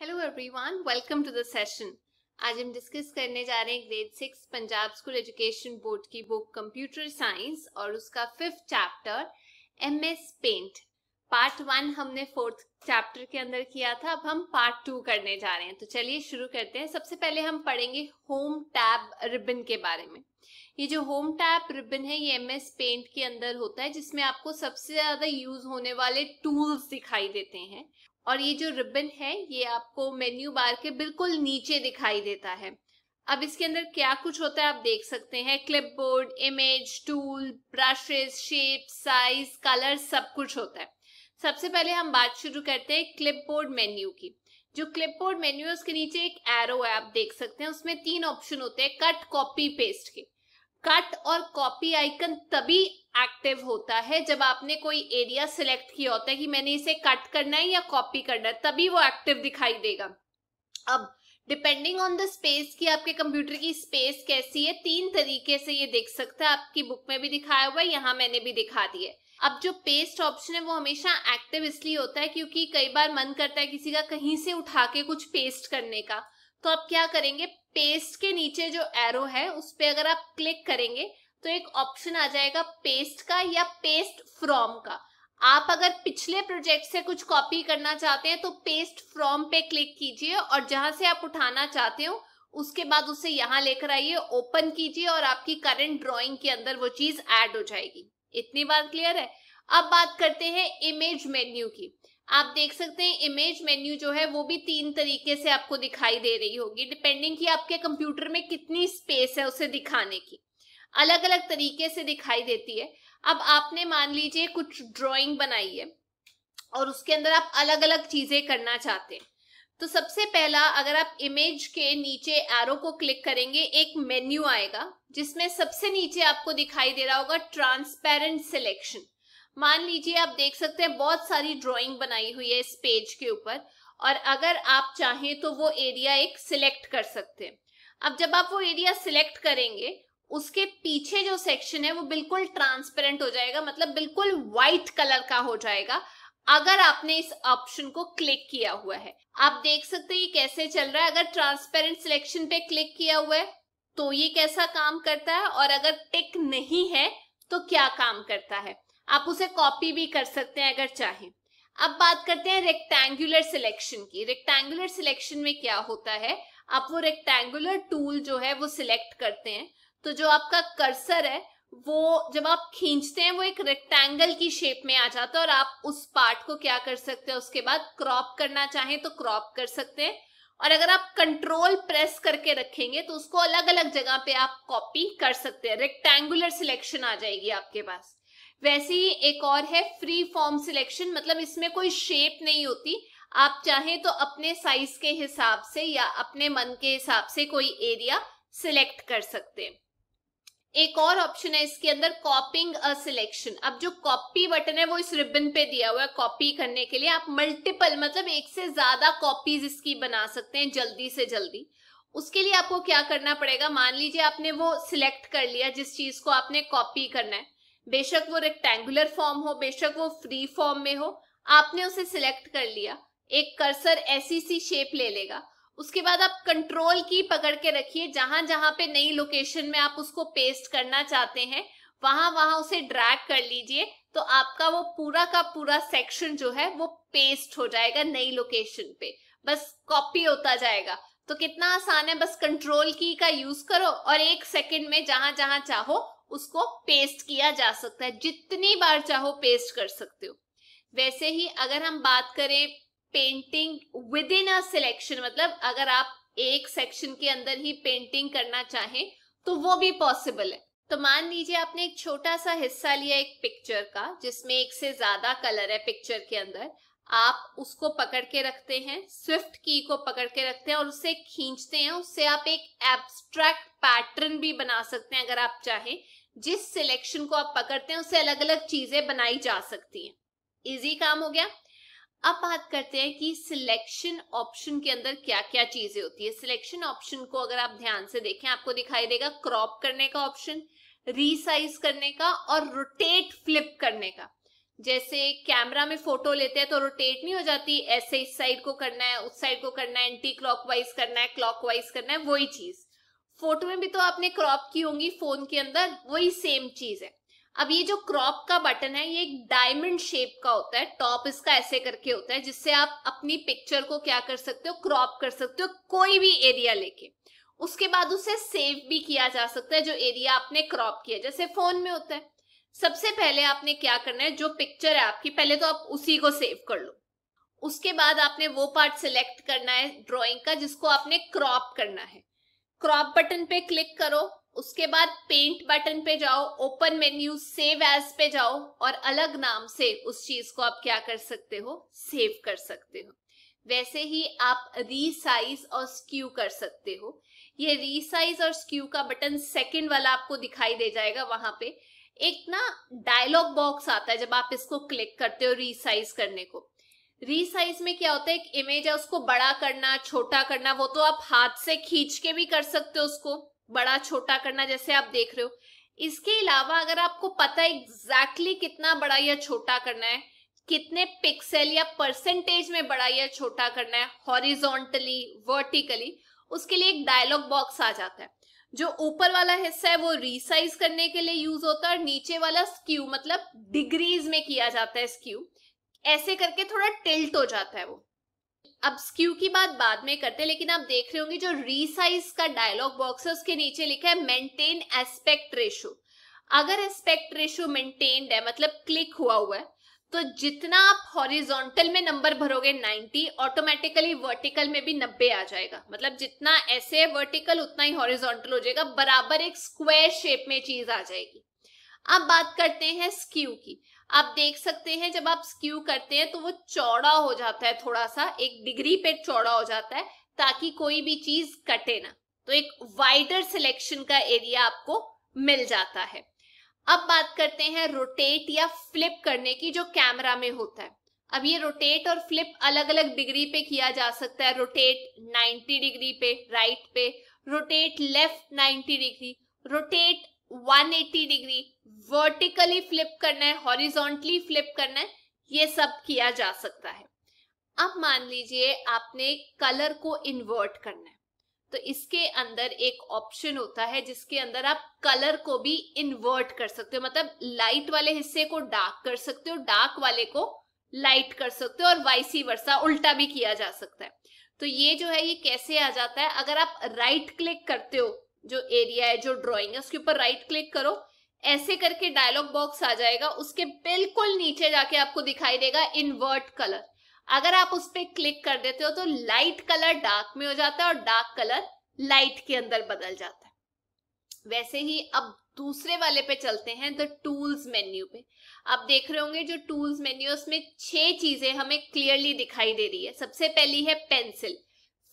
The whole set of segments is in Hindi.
hello everyone welcome to the session आज हम डिस्कस करने जा रहे हैं grade six Punjab school education board की बुक कंप्यूटर साइंस और उसका fifth chapter M S paint part one हमने फोर्थ चैप्टर के अंदर किया था अब हम पार्ट टू करने जा रहे हैं तो चलिए शुरू करते हैं सबसे पहले हम पढ़ेंगे होम टैब रिबन के बारे में ये जो होम टैप रिबन है ये एम एस पेंट के अंदर होता है जिसमें आपको सबसे ज्यादा यूज होने वाले टूल्स दिखाई देते हैं और ये जो रिबन है ये आपको मेन्यू बार के बिल्कुल नीचे दिखाई देता है अब इसके अंदर क्या कुछ होता है आप देख सकते हैं clipboard image tool brushes shape size colour सब कुछ होता है सबसे पहले हम बात शुरू करते हैं क्लिप बोर्ड मेन्यू की जो क्लिप बोर्ड मेन्यू है उसके नीचे एक एरो है आप देख सकते हैं उसमें तीन ऑप्शन होते हैं कट कॉपी पेस्ट के कट और कॉपी आइकन तभी एक्टिव होता है जब आपने कोई एरिया सिलेक्ट किया होता है कि मैंने इसे कट करना है या कॉपी करना है तभी वो एक्टिव दिखाई देगा अब डिपेंडिंग ऑन द स्पेस कि आपके कंप्यूटर की स्पेस कैसी है तीन तरीके से ये देख सकता है आपकी बुक में भी दिखाया हुआ है यहाँ मैंने भी दिखा दिया अब जो पेस्ट ऑप्शन है वो हमेशा एक्टिव इसलिए होता है क्योंकि कई बार मन करता है किसी का कहीं से उठा के कुछ पेस्ट करने का तो आप क्या करेंगे पेस्ट के नीचे जो एरो है उस पर अगर आप क्लिक करेंगे तो एक ऑप्शन आ जाएगा पेस्ट का या पेस्ट फ्रॉम का आप अगर पिछले प्रोजेक्ट से कुछ कॉपी करना चाहते हैं तो पेस्ट फ्रॉम पे क्लिक कीजिए और जहां से आप उठाना चाहते हो उसके बाद उसे यहाँ लेकर आइए ओपन कीजिए और आपकी करंट ड्राइंग के अंदर वो चीज ऐड हो जाएगी इतनी बात क्लियर है अब बात करते हैं इमेज मेन्यू की आप देख सकते हैं इमेज मेन्यू जो है वो भी तीन तरीके से आपको दिखाई दे रही होगी डिपेंडिंग कि आपके कंप्यूटर में कितनी स्पेस है उसे दिखाने की अलग अलग तरीके से दिखाई देती है अब आपने मान लीजिए कुछ ड्राइंग बनाई है और उसके अंदर आप अलग अलग चीजें करना चाहते हैं तो सबसे पहला अगर आप इमेज के नीचे एरो को क्लिक करेंगे एक मेन्यू आएगा जिसमें सबसे नीचे आपको दिखाई दे रहा होगा ट्रांसपेरेंट सिलेक्शन मान लीजिए आप देख सकते हैं बहुत सारी ड्राइंग बनाई हुई है इस पेज के ऊपर और अगर आप चाहें तो वो एरिया एक सिलेक्ट कर सकते हैं अब जब आप वो एरिया सिलेक्ट करेंगे उसके पीछे जो सेक्शन है वो बिल्कुल ट्रांसपेरेंट हो जाएगा मतलब बिल्कुल व्हाइट कलर का हो जाएगा अगर आपने इस ऑप्शन को क्लिक किया हुआ है आप देख सकते हैं ये कैसे चल रहा है अगर ट्रांसपेरेंट सिलेक्शन पे क्लिक किया हुआ है तो ये कैसा काम करता है और अगर टिक नहीं है तो क्या काम करता है आप उसे कॉपी भी कर सकते हैं अगर चाहें अब बात करते हैं रेक्टेंगुलर सिलेक्शन की रेक्टेंगुलर सिलेक्शन में क्या होता है आप वो रेक्टेंगुलर टूल जो है वो सिलेक्ट करते हैं तो जो आपका कर्सर है वो जब आप खींचते हैं वो एक रेक्टेंगल की शेप में आ जाता है और आप उस पार्ट को क्या कर सकते हैं उसके बाद क्रॉप करना चाहें तो क्रॉप कर सकते हैं और अगर आप कंट्रोल प्रेस करके रखेंगे तो उसको अलग अलग जगह पे आप कॉपी कर सकते हैं रेक्टेंगुलर सिलेक्शन आ जाएगी आपके पास वैसे ही एक और है फ्री फॉर्म सिलेक्शन मतलब इसमें कोई शेप नहीं होती आप चाहे तो अपने साइज के हिसाब से या अपने मन के हिसाब से कोई एरिया सिलेक्ट कर सकते हैं एक और ऑप्शन है इसके अंदर कॉपिंग अ सिलेक्शन अब जो कॉपी बटन है वो इस रिबन पे दिया हुआ है कॉपी करने के लिए आप मल्टीपल मतलब एक से ज्यादा कॉपीज इसकी बना सकते हैं जल्दी से जल्दी उसके लिए आपको क्या करना पड़ेगा मान लीजिए आपने वो सिलेक्ट कर लिया जिस चीज को आपने कॉपी करना है बेशक वो रेक्टेंगुलर फॉर्म हो बेशक वो फ्री फॉर्म में हो आपने उसे सिलेक्ट कर लिया एक कर्सर ऐसी सी शेप ले लेगा उसके बाद आप कंट्रोल की पकड़ के रखिए जहां जहां पे नई लोकेशन में आप उसको पेस्ट करना चाहते हैं वहां वहां उसे ड्रैग कर लीजिए तो आपका वो पूरा का पूरा सेक्शन जो है वो पेस्ट हो जाएगा नई लोकेशन पे बस कॉपी होता जाएगा तो कितना आसान है बस कंट्रोल की का यूज करो और एक सेकंड में जहां जहां चाहो उसको पेस्ट किया जा सकता है जितनी बार चाहो पेस्ट कर सकते हो वैसे ही अगर हम बात करें painting within a selection मतलब अगर आप एक सेक्शन के अंदर ही पेंटिंग करना चाहें तो वो भी पॉसिबल है तो मान लीजिए आपने एक छोटा सा हिस्सा लिया एक पिक्चर का जिसमें एक से ज्यादा कलर है पिक्चर के अंदर आप उसको पकड़ के रखते हैं स्विफ्ट की को पकड़ के रखते हैं और उसे खींचते हैं उससे आप एक एब्स्ट्रैक्ट पैटर्न भी बना सकते हैं अगर आप चाहें जिस सिलेक्शन को आप पकड़ते हैं उससे अलग अलग चीजें बनाई जा सकती हैं इजी काम हो गया अब बात करते हैं कि सिलेक्शन ऑप्शन के अंदर क्या क्या चीजें होती है सिलेक्शन ऑप्शन को अगर आप ध्यान से देखें आपको दिखाई देगा क्रॉप करने का ऑप्शन रीसाइज करने का और रोटेट फ्लिप करने का जैसे कैमरा में फोटो लेते हैं तो रोटेट नहीं हो जाती ऐसे इस साइड को करना है उस साइड को करना है एंटी क्लॉकवाइज करना है क्लॉकवाइज करना है वही चीज फोटो में भी तो आपने क्रॉप की होंगी फोन के अंदर वही सेम चीज है अब ये जो क्रॉप का बटन है ये एक डायमंड शेप का होता है टॉप इसका ऐसे करके होता है जिससे आप अपनी पिक्चर को क्या कर सकते हो क्रॉप कर सकते हो कोई भी एरिया लेके उसके बाद उसे सेव भी किया जा सकता है जो एरिया आपने क्रॉप किया जैसे फोन में होता है सबसे पहले आपने क्या करना है जो पिक्चर है आपकी पहले तो आप उसी को सेव कर लो उसके बाद आपने वो पार्ट सिलेक्ट करना है ड्रॉइंग का जिसको आपने क्रॉप करना है क्रॉप बटन पे क्लिक करो उसके बाद पेंट बटन पे जाओ ओपन मेन्यू सेव एज पे जाओ और अलग नाम से उस चीज को आप क्या कर सकते हो सेव कर सकते हो वैसे ही आप रीसाइज और स्क्यू कर सकते हो ये रीसाइज और स्क्यू का बटन सेकंड वाला आपको दिखाई दे जाएगा वहां पे एक ना डायलॉग बॉक्स आता है जब आप इसको क्लिक करते हो रीसाइज करने को रीसाइज में क्या होता है एक इमेज है उसको बड़ा करना छोटा करना वो तो आप हाथ से खींच के भी कर सकते हो उसको बड़ा छोटा करना जैसे आप देख रहे हो इसके अलावा अगर आपको पता है एग्जैक्टली exactly कितना बड़ा या छोटा करना है कितने पिक्सल या परसेंटेज में बड़ा या छोटा करना है हॉरिजोंटली वर्टिकली उसके लिए एक डायलॉग बॉक्स आ जाता है जो ऊपर वाला हिस्सा है वो रिसाइज करने के लिए यूज होता है और नीचे वाला स्क्यू मतलब डिग्रीज में किया जाता है स्क्यू ऐसे करके थोड़ा टिल्ट हो जाता है वो अब स्क्यू की बात बाद में करते हैं लेकिन आप देख रहे होंगे जो रीसाइज का डायलॉग बॉक्स है उसके नीचे लिखा है मेंटेन एस्पेक्ट रेशो अगर एस्पेक्ट रेशो मेंटेन्ड है मतलब क्लिक हुआ हुआ है तो जितना आप हॉरिजॉन्टल में नंबर भरोगे 90 ऑटोमेटिकली वर्टिकल में भी 90 आ जाएगा मतलब जितना ऐसे वर्टिकल उतना ही हॉरिजॉन्टल हो जाएगा बराबर एक स्क्वायर शेप में चीज आ जाएगी अब बात करते हैं स्क्यू की आप देख सकते हैं जब आप स्क्यू करते हैं तो वो चौड़ा हो जाता है थोड़ा सा एक डिग्री पे चौड़ा हो जाता है ताकि कोई भी चीज कटे ना तो एक वाइडर सिलेक्शन का एरिया आपको मिल जाता है अब बात करते हैं रोटेट या फ्लिप करने की जो कैमरा में होता है अब ये रोटेट और फ्लिप अलग अलग डिग्री पे किया जा सकता है रोटेट 90 डिग्री पे राइट पे rotate left 90 degree rotate 180 degree vertically flip करना है हॉरिजॉन्टली फ्लिप करना है ये सब किया जा सकता है अब मान लीजिए आपने कलर को इन्वर्ट करना है तो इसके अंदर एक ऑप्शन होता है जिसके अंदर आप कलर को भी इन्वर्ट कर सकते हो मतलब लाइट वाले हिस्से को डार्क कर सकते हो डार्क वाले को लाइट कर सकते हो और वाइसी वर्षा उल्टा भी किया जा सकता है तो ये जो है ये कैसे आ जाता है अगर आप राइट क्लिक करते हो जो एरिया है जो ड्रॉइंग है उसके ऊपर राइट क्लिक करो ऐसे करके डायलॉग बॉक्स आ जाएगा उसके बिल्कुल नीचे जाके आपको दिखाई देगा इनवर्ट कलर अगर आप उस पर क्लिक कर देते हो तो लाइट कलर डार्क में हो जाता है और डार्क कलर लाइट के अंदर बदल जाता है वैसे ही अब दूसरे वाले पे चलते हैं द टूल्स मेन्यू पे आप देख रहे होंगे जो टूल्स मेन्यू उसमें छह चीजें हमें क्लियरली दिखाई दे रही है सबसे पहली है पेंसिल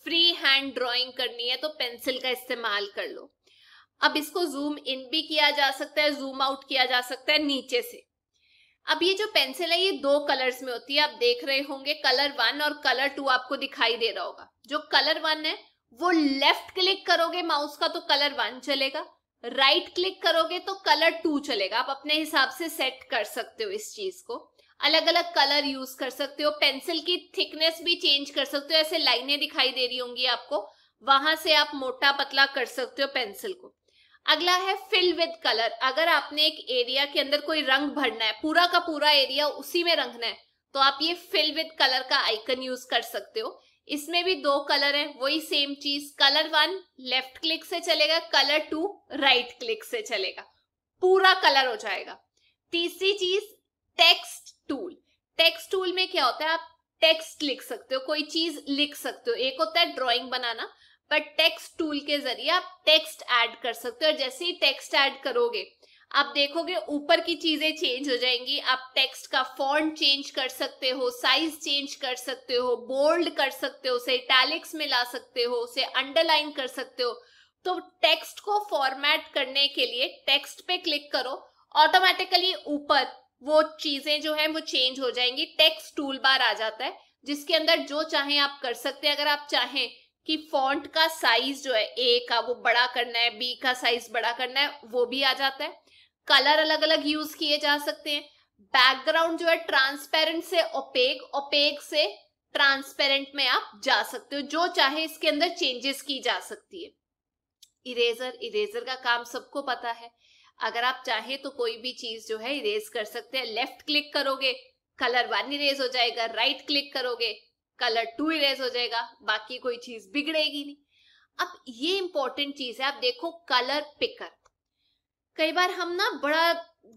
फ्री हैंड ड्राइंग करनी है तो पेंसिल का इस्तेमाल कर लो अब इसको जूम इन भी किया जा सकता है जूम आउट किया जा सकता है नीचे से अब ये जो पेंसिल है ये दो कलर्स में होती है आप देख रहे होंगे कलर वन और कलर टू आपको दिखाई दे रहा होगा जो कलर वन है वो लेफ्ट क्लिक करोगे माउस का तो कलर वन चलेगा राइट क्लिक करोगे तो कलर टू चलेगा आप अपने हिसाब से सेट कर सकते हो इस चीज को अलग अलग कलर यूज कर सकते हो पेंसिल की थिकनेस भी चेंज कर सकते हो ऐसे लाइनें दिखाई दे रही होंगी आपको वहां से आप मोटा पतला कर सकते हो पेंसिल को अगला है फिल विद कलर अगर आपने एक एरिया के अंदर कोई रंग भरना है पूरा का पूरा एरिया उसी में रंगना है तो आप ये फिल विद कलर का आइकन यूज कर सकते हो इसमें भी दो कलर है वही सेम चीज कलर वन लेफ्ट क्लिक से चलेगा कलर टू राइट क्लिक से चलेगा पूरा कलर हो जाएगा तीसरी चीज टेक्स्ट टूल टेक्स्ट टूल में क्या होता है आप टेक्स्ट लिख सकते हो कोई चीज लिख सकते हो एक होता है ड्राइंग बनाना बट टेक्स्ट टूल के जरिए आप टेक्स्ट ऐड कर सकते हो और जैसे ही टेक्स्ट ऐड करोगे आप देखोगे ऊपर की चीजें चेंज हो जाएंगी आप टेक्स्ट का फॉन्ट चेंज कर सकते हो साइज चेंज कर सकते हो बोल्ड कर सकते हो उसे इटैलिक्स में ला सकते हो उसे अंडरलाइन कर सकते हो तो टेक्स्ट को फॉर्मेट करने के लिए टेक्स्ट पे क्लिक करो ऑटोमेटिकली ऊपर वो चीजें जो है वो चेंज हो जाएंगी टेक्स्ट टूल बार आ जाता है जिसके अंदर जो चाहें आप कर सकते हैं अगर आप चाहें कि फॉन्ट का साइज जो है ए का वो बड़ा करना है बी का साइज बड़ा करना है वो भी आ जाता है कलर अलग अलग यूज किए जा सकते हैं बैकग्राउंड जो है ट्रांसपेरेंट से ओपेक ओपेक से ट्रांसपेरेंट में आप जा सकते हो जो चाहे इसके अंदर चेंजेस की जा सकती है इरेजर इरेजर का काम सबको पता है अगर आप चाहे तो कोई भी चीज जो है इरेज कर सकते हैं लेफ्ट क्लिक करोगे कलर वन इरेज हो जाएगा राइट क्लिक करोगे कलर टू इरेज हो जाएगा बाकी कोई चीज बिगड़ेगी नहीं अब ये इंपॉर्टेंट चीज है आप देखो कलर पिकर कई बार हम ना बड़ा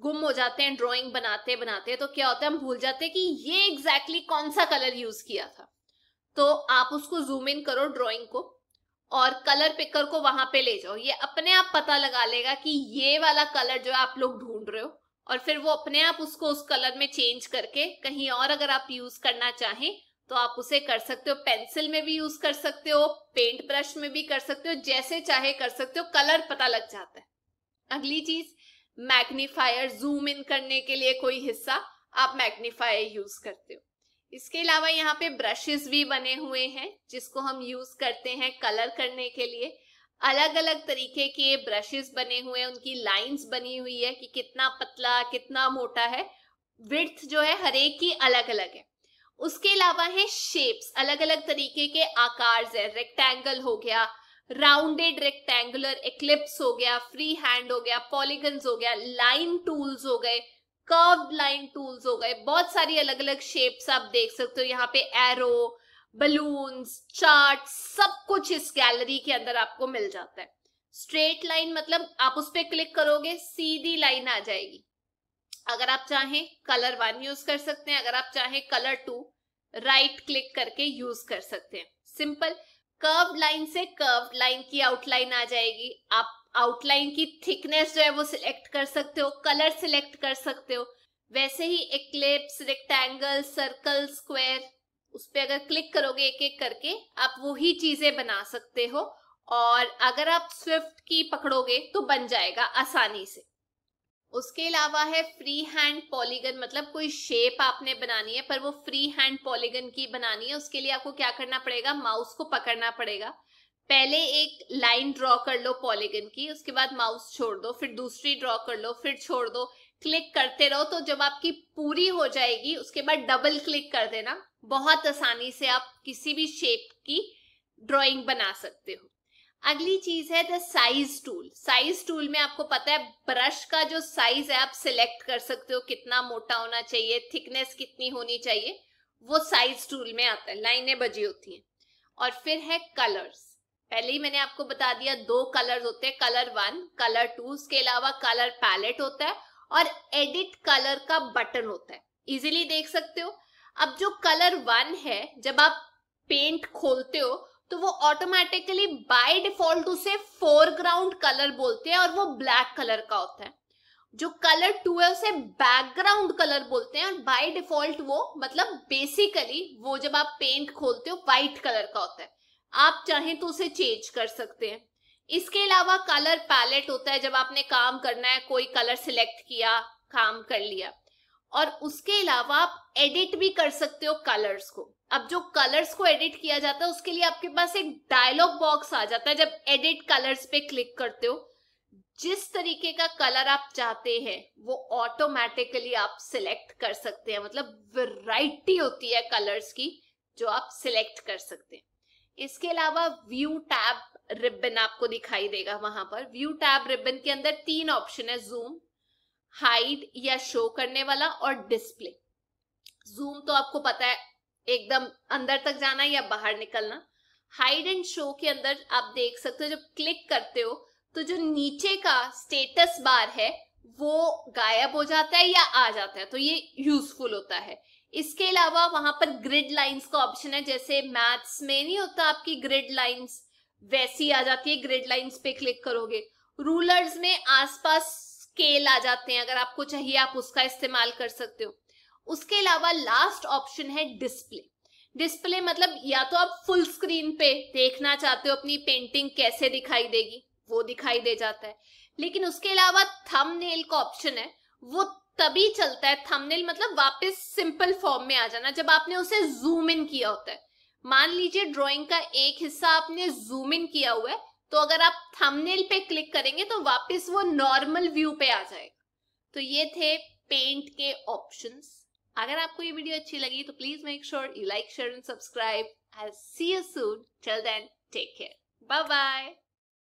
गुम हो जाते हैं ड्राइंग बनाते बनाते तो क्या होता है हम भूल जाते हैं कि ये एग्जैक्टली exactly कौन सा कलर यूज किया था तो आप उसको जूम इन करो ड्राइंग को और कलर पिकर को वहां पे ले जाओ ये अपने आप पता लगा लेगा कि ये वाला कलर जो है आप लोग ढूंढ रहे हो और फिर वो अपने आप उसको उस कलर में चेंज करके कहीं और अगर आप यूज करना चाहें तो आप उसे कर सकते हो पेंसिल में भी यूज कर सकते हो पेंट ब्रश में भी कर सकते हो जैसे चाहे कर सकते हो कलर पता लग जाता है अगली चीज मैग्नीफायर जूम इन करने के लिए कोई हिस्सा आप मैग्नीफायर यूज करते हो इसके अलावा यहाँ पे ब्रशेस भी बने हुए हैं जिसको हम यूज करते हैं कलर करने के लिए अलग अलग तरीके के ब्रशेस बने हुए हैं उनकी लाइंस बनी हुई है कि कितना पतला कितना मोटा है विथ जो है हरेक की अलग अलग है उसके अलावा है शेप्स अलग अलग तरीके के आकार है रेक्टेंगल हो गया राउंडेड रेक्टेंगुलर एक्लिप्स हो गया फ्री हैंड हो गया पॉलीगन्स हो गया लाइन टूल्स हो गए कर्व लाइन टूल्स हो गए बहुत सारी अलग अलग शेप्स आप देख सकते हो यहाँ पे एरो बलून्स चार्ट सब कुछ इस गैलरी के अंदर आपको मिल जाता है स्ट्रेट लाइन मतलब आप उस पर क्लिक करोगे सीधी लाइन आ जाएगी अगर आप चाहें कलर वन यूज कर सकते हैं अगर आप चाहें कलर टू राइट क्लिक करके यूज कर सकते हैं सिंपल कर्व लाइन से कर्व लाइन की आउटलाइन आ जाएगी आप आउटलाइन की थिकनेस जो है वो सिलेक्ट कर सकते हो कलर सिलेक्ट कर सकते हो वैसे ही एक्लिप्स रेक्टेंगल सर्कल स्क्वायर उस पर अगर क्लिक करोगे एक एक करके आप वही चीजें बना सकते हो और अगर आप स्विफ्ट की पकड़ोगे तो बन जाएगा आसानी से उसके अलावा है फ्री हैंड पॉलीगन मतलब कोई शेप आपने बनानी है पर वो फ्री हैंड पॉलीगन की बनानी है उसके लिए आपको क्या करना पड़ेगा माउस को पकड़ना पड़ेगा पहले एक लाइन ड्रॉ कर लो पॉलीगन की उसके बाद माउस छोड़ दो फिर दूसरी ड्रॉ कर लो फिर छोड़ दो क्लिक करते रहो तो जब आपकी पूरी हो जाएगी उसके बाद डबल क्लिक कर देना बहुत आसानी से आप किसी भी शेप की ड्राइंग बना सकते हो अगली चीज है the size tool size tool में आपको पता है ब्रश का जो साइज है आप सिलेक्ट कर सकते हो कितना मोटा होना चाहिए थिकनेस कितनी होनी चाहिए वो साइज टूल में आता है लाइनें बजी होती हैं और फिर है कलर्स पहले ही मैंने आपको बता दिया दो कलर होते हैं कलर वन कलर टू उसके अलावा कलर पैलेट होता है और एडिट कलर का बटन होता है इजीली देख सकते हो अब जो कलर वन है जब आप पेंट खोलते हो तो वो ऑटोमेटिकली बाय डिफॉल्ट उसे फोरग्राउंड कलर बोलते हैं और वो ब्लैक कलर का होता है जो कलर टू है उसे बैकग्राउंड कलर बोलते हैं और बाय डिफॉल्ट वो मतलब बेसिकली वो जब आप पेंट खोलते हो व्हाइट कलर का होता है आप चाहें तो उसे चेंज कर सकते हैं इसके अलावा कलर पैलेट होता है जब आपने काम करना है कोई कलर सिलेक्ट किया काम कर लिया और उसके अलावा आप एडिट भी कर सकते हो कलर्स को अब जो कलर्स को एडिट किया जाता है उसके लिए आपके पास एक डायलॉग बॉक्स आ जाता है जब एडिट कलर्स पे क्लिक करते हो जिस तरीके का कलर आप चाहते हैं वो ऑटोमेटिकली आप सिलेक्ट कर सकते हैं मतलब वैरायटी होती है कलर्स की जो आप सिलेक्ट कर सकते हैं इसके अलावा व्यू टैब रिबन आपको दिखाई देगा वहां पर व्यू टैब रिबन के अंदर तीन ऑप्शन है जूम हाइड या शो करने वाला और डिस्प्ले जूम तो आपको पता है एकदम अंदर तक जाना या बाहर निकलना हाइड एंड शो के अंदर आप देख सकते हो जब क्लिक करते हो तो जो नीचे का स्टेटस बार है वो गायब हो जाता है या आ जाता है तो ये यूजफुल होता है इसके अलावा वहां पर ग्रिड लाइंस का ऑप्शन है जैसे मैथ्स में नहीं होता आपकी ग्रिड लाइंस वैसी आ जाती है ग्रिड लाइंस पे क्लिक करोगे रूलर्स में आसपास स्केल आ जाते हैं अगर आपको चाहिए आप उसका इस्तेमाल कर सकते हो उसके अलावा लास्ट ऑप्शन है डिस्प्ले डिस्प्ले मतलब या तो आप फुल स्क्रीन पे देखना चाहते हो अपनी पेंटिंग कैसे दिखाई देगी वो दिखाई दे जाता है लेकिन उसके अलावा थम का ऑप्शन है वो तभी चलता है थंबनेल मतलब वापस सिंपल फॉर्म में आ जाना जब आपने उसे जूम इन किया होता है मान लीजिए ड्राइंग का एक हिस्सा आपने जूम इन किया हुआ है तो अगर आप थंबनेल पे क्लिक करेंगे तो वापस वो नॉर्मल व्यू पे आ जाएगा तो ये थे पेंट के ऑप्शंस अगर आपको ये वीडियो अच्छी लगी तो please make sure you like share and subscribe I see you soon till then take care bye bye